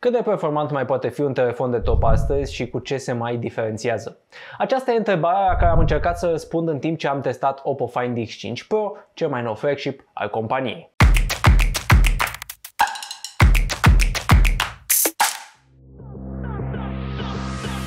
Cât de performant mai poate fi un telefon de top astăzi și cu ce se mai diferențiază? Aceasta e întrebarea care am încercat să răspund în timp ce am testat Oppo Find X5 Pro, cel mai nou flagship al companiei.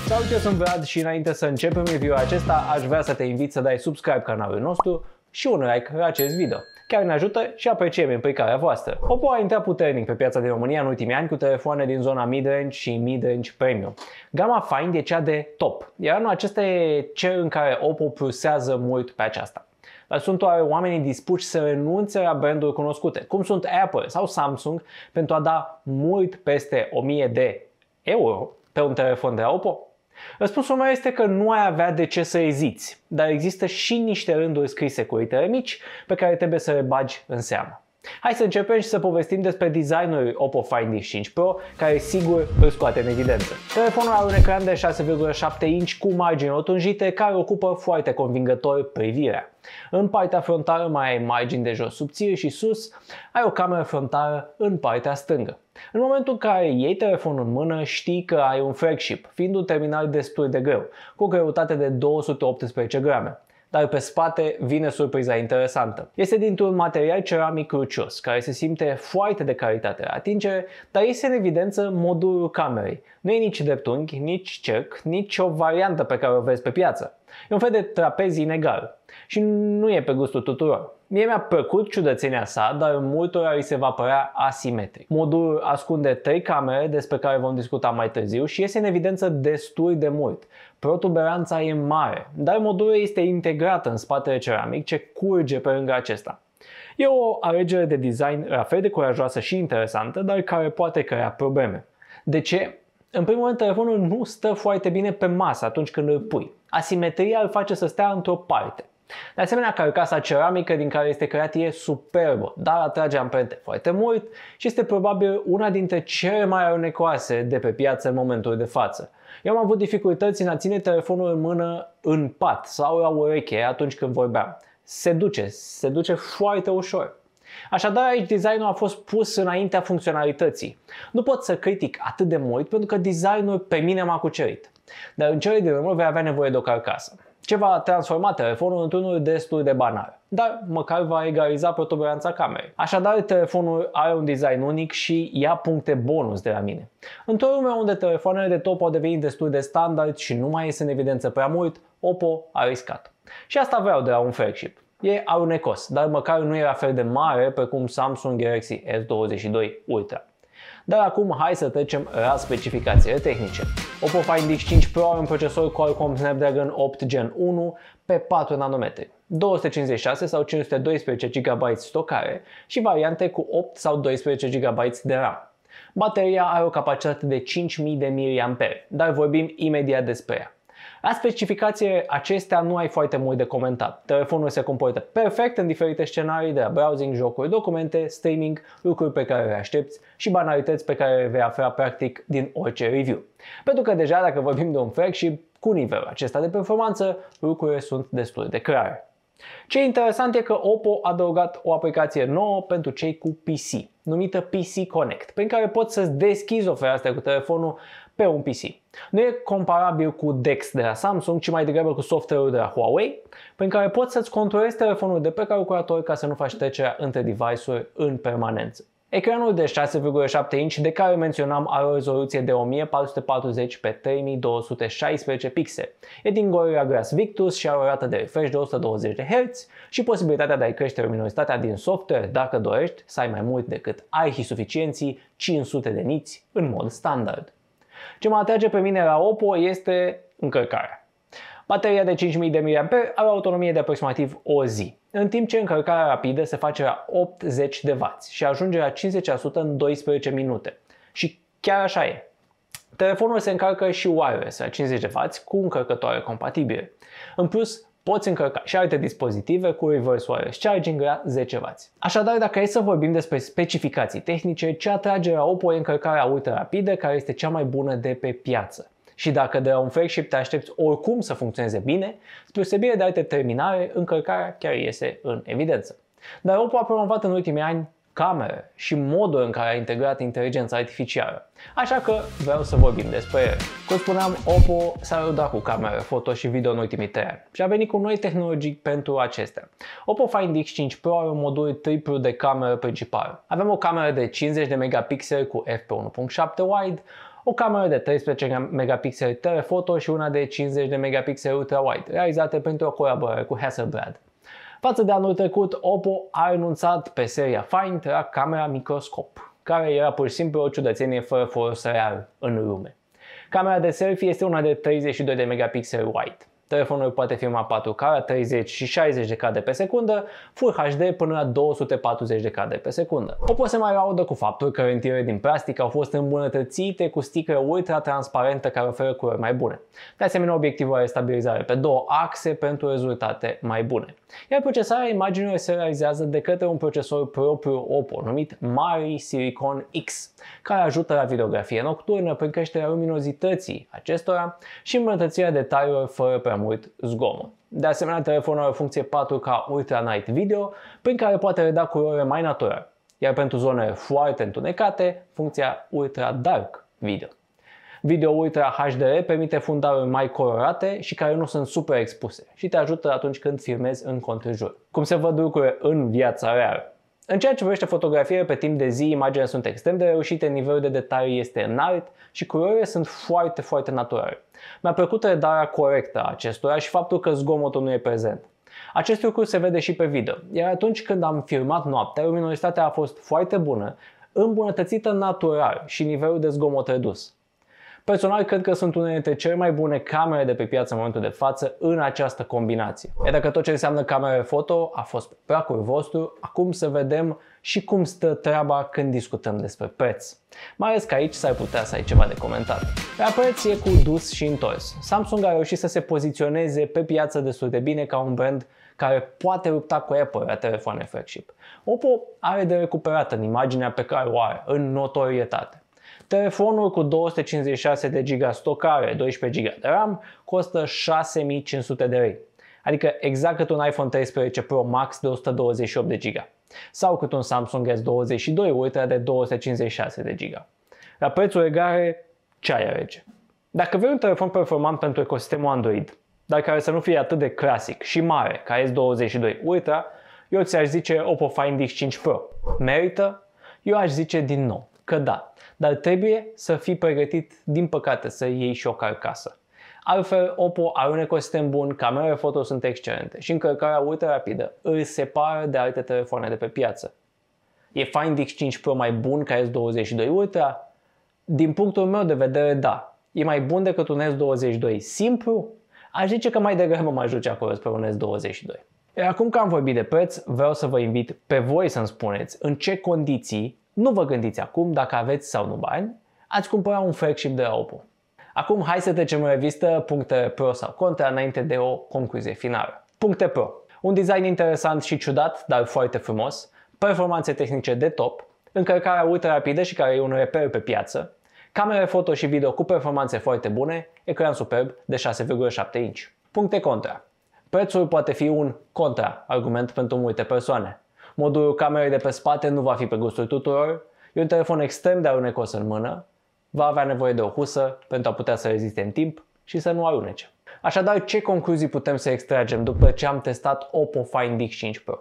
Salut, eu sunt Vlad și înainte să începem review acesta, aș vrea să te invit să dai subscribe canalului nostru și un like la acest video chiar ne ajută și apreciem implicarea voastră. Oppo a intrat puternic pe piața din România în ultimii ani cu telefoane din zona mid-range și mid-range premium. Gama Find e cea de top, iar anul acesta e cel în care Oppo plusează mult pe aceasta dar sunt oare oamenii dispuși să renunțe la branduri cunoscute, cum sunt Apple sau Samsung, pentru a da mult peste 1000 de euro pe un telefon de la Oppo? Răspunsul meu este că nu ai avea de ce să eziți, dar există și niște rânduri scrise cu litere mici pe care trebuie să le bagi în seamă. Hai să începem și să povestim despre designul Oppo Find X5 Pro, care sigur îl scoate în evidență. Telefonul are un ecran de 6,7 inch cu margini rotunjite care ocupă foarte convingător privirea. În partea frontală mai ai margini de jos subțiri și sus, ai o cameră frontală în partea stângă. În momentul în care iei telefonul în mână, știi că ai un flagship, fiind un terminal destul de greu, cu o greutate de 218 grame dar pe spate vine surpriza interesantă. Este dintr-un material ceramic crucios, care se simte foarte de calitate la atingere, dar este în evidență modul camerei. Nu e nici dreptunghi, nici cerc, nici o variantă pe care o vezi pe piață. E un fel de trapez inegal și nu e pe gustul tuturor. Mie mi-a plăcut ciudățenia sa, dar multora îi se va părea asimetric. Modul ascunde trei camere despre care vom discuta mai târziu și este în evidență destul de mult. Protuberanța e mare, dar modulul este integrat în spatele ceramic ce curge pe lângă acesta. E o alegere de design la fel de curajoasă și interesantă, dar care poate crea probleme. De ce? În primul rând, telefonul nu stă foarte bine pe masă atunci când îl pui. Asimetria îl face să stea într-o parte. De asemenea, carcasa ceramică din care este creat e superbă, dar atrage amprente foarte mult și este probabil una dintre cele mai alunecoase de pe piață în momentul de față. Eu am avut dificultăți în a ține telefonul în mână în pat sau la ureche atunci când vorbeam. Se duce, se duce foarte ușor. Așadar, aici designul a fost pus înaintea funcționalității. Nu pot să critic atât de mult pentru că designul pe mine m-a cucerit. Dar în cele din urmă vei avea nevoie de o carcasă ce va transforma telefonul într-unul destul de banal, dar măcar va egaliza protuberanța camerei. Așadar, telefonul are un design unic și ia puncte bonus de la mine. Într-o lume unde telefoanele de top au devenit destul de standard și nu mai este în evidență prea mult, Oppo a riscat. Și asta vreau de la un flagship. E alunecos, dar măcar nu e la fel de mare precum Samsung Galaxy S22 Ultra. Dar acum hai să trecem la specificațiile tehnice. Oppo Find X5 Pro are un procesor Qualcomm Snapdragon 8 Gen 1 pe 4 nanometri, 256 sau 512 GB stocare și variante cu 8 sau 12 GB de RAM. Bateria are o capacitate de 5000 de mAh, dar vorbim imediat despre ea. La specificație acestea nu ai foarte mult de comentat. Telefonul se comportă perfect în diferite scenarii de la browsing, jocuri, documente, streaming, lucruri pe care le aștepți și banalități pe care le vei afla practic din orice review. Pentru că deja dacă vorbim de un flagship cu nivelul acesta de performanță, lucrurile sunt destul de clare. Ce interesant e că Oppo a adăugat o aplicație nouă pentru cei cu PC, numită PC Connect, prin care poți să deschizi o fereastră cu telefonul pe un PC. Nu e comparabil cu DeX de la Samsung, ci mai degrabă cu software-ul de la Huawei, prin care poți să-ți controlezi telefonul de pe calculator ca să nu faci trecerea între device-uri în permanență. Ecranul de 6,7 inch de care menționam are o rezoluție de 1440 pe 3216 pixele. E din Gorilla Glass Victus și are o rată de refresh de 120 Hz și posibilitatea de a-i crește luminositatea din software dacă dorești să ai mai mult decât ai și suficienții 500 de niți în mod standard. Ce mă atrage pe mine la Oppo este încărcarea. Bateria de 5000 de mAh are autonomie de aproximativ o zi, în timp ce încărcarea rapidă se face la 80W și ajunge la 50% în 12 minute. Și chiar așa e. Telefonul se încarcă și wireless la 50W cu încărcătoare compatibile. În plus, poți încărca și alte dispozitive cu reverse wireless charging la 10W. Așadar, dacă e să vorbim despre specificații tehnice, ce atrage la Oppo e încărcarea ultra rapidă, care este cea mai bună de pe piață. Și dacă de la un flagship te aștepți oricum să funcționeze bine, spre osebire de alte terminale, încărcarea chiar iese în evidență. Dar Oppo a promovat în ultimii ani camere și modul în care a integrat inteligența artificială. Așa că vreau să vorbim despre el. Cum spuneam, Oppo s-a rudat cu camere foto și video în ultimii 3 ani și a venit cu noi tehnologii pentru acestea. Oppo Find X5 Pro are un modul triplu de cameră principal. Avem o cameră de 50 de megapixeli cu f1.7 wide, o cameră de 13 megapixeli telefoto și una de 50 de megapixeli ultra-wide, realizate pentru o colaborare cu Hasselblad. Față de anul trecut, Oppo a renunțat pe seria Find la camera microscop, care era pur și simplu o ciudățenie fără folos real în lume. Camera de selfie este una de 32 de megapixel wide. Telefonul poate fi mai 4K, 30 și 60 de cadre pe secundă, Full HD până la 240 de cadre pe secundă. O pot să mai laudă cu faptul că rentiere din plastic au fost îmbunătățite cu sticlă ultra transparentă care oferă culori mai bune. De asemenea, obiectivul are stabilizare pe două axe pentru rezultate mai bune. Iar procesarea imaginilor se realizează de către un procesor propriu Oppo, numit Mari Silicon X, care ajută la videografie nocturnă prin creșterea luminozității acestora și îmbunătățirea detaliilor fără prea mult zgomot. De asemenea, telefonul are funcție 4K Ultra Night Video, prin care poate reda culoare mai naturale, iar pentru zone foarte întunecate, funcția Ultra Dark Video. Video Ultra HDR permite fundaluri mai colorate și care nu sunt super expuse și te ajută atunci când filmezi în contrajur. cum se văd lucrurile în viața reală. În ceea ce privește fotografiile pe timp de zi, imaginele sunt extrem de reușite, nivelul de detalii este înalt și culorile sunt foarte, foarte naturale. Mi-a plăcut redarea corectă a acestora și faptul că zgomotul nu e prezent. Acest lucru se vede și pe video, iar atunci când am filmat noaptea, luminositatea a fost foarte bună, îmbunătățită natural și nivelul de zgomot redus. Personal, cred că sunt unele dintre cele mai bune camere de pe piață în momentul de față în această combinație. E dacă tot ce înseamnă camere foto a fost pe placul vostru, acum să vedem și cum stă treaba când discutăm despre preț. Mai ales că aici s-ar putea să ai ceva de comentat. Pe preț e cu dus și întors. Samsung a reușit să se poziționeze pe piață destul de bine ca un brand care poate lupta cu Apple la telefoane flagship. Oppo are de recuperat în imaginea pe care o are, în notorietate. Telefonul cu 256 de GB stocare, 12 GB de RAM, costă 6500 de lei, adică exact cât un iPhone 13 Pro Max de 128 de GB sau cât un Samsung S22 Ultra de 256 de GB. La prețul egare, ai rege? Dacă vrei un telefon performant pentru ecosistemul Android, dar care să nu fie atât de clasic și mare ca S22 Ultra, eu ți-aș zice Oppo Find X5 Pro. Merită? Eu aș zice din nou că da, dar trebuie să fii pregătit, din păcate, să iei și o carcasă. Altfel, Oppo are un ecosistem bun, camerele foto sunt excelente și încărcarea ultra rapidă îl separă de alte telefoane de pe piață. E Find X5 Pro mai bun ca S22 Ultra? Din punctul meu de vedere, da. E mai bun decât un S22 simplu? Aș zice că mai degrabă mă ajunge acolo spre un S22. Iar acum că am vorbit de preț, vreau să vă invit pe voi să-mi spuneți în ce condiții nu vă gândiți acum dacă aveți sau nu bani, ați cumpăra un flagship de la Oppo. Acum hai să trecem în revistă puncte pro sau contra înainte de o concluzie finală. Puncte pro. Un design interesant și ciudat, dar foarte frumos, performanțe tehnice de top, încărcarea ultra rapidă și care e un reper pe piață, camere foto și video cu performanțe foarte bune, ecran superb de 6,7 inch. Puncte contra. Prețul poate fi un contra-argument pentru multe persoane modul camerei de pe spate nu va fi pe gustul tuturor, e un telefon extrem de alunecos în mână, va avea nevoie de o husă pentru a putea să reziste în timp și să nu alunece. Așadar, ce concluzii putem să extragem după ce am testat Oppo Find X5 Pro?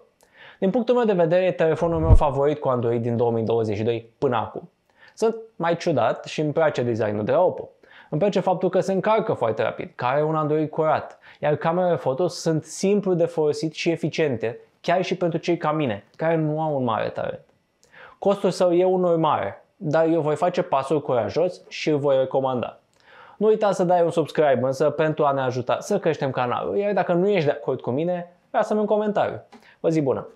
Din punctul meu de vedere, e telefonul meu favorit cu Android din 2022 până acum. Sunt mai ciudat și îmi place designul de la Oppo. Îmi place faptul că se încarcă foarte rapid, că are un Android curat, iar camerele foto sunt simplu de folosit și eficiente, chiar și pentru cei ca mine, care nu au un mare talent. Costul său e unul mare, dar eu voi face pasul curajos și îl voi recomanda. Nu uita să dai un subscribe însă pentru a ne ajuta să creștem canalul, iar dacă nu ești de acord cu mine, lasă-mi un comentariu. Vă zi bună!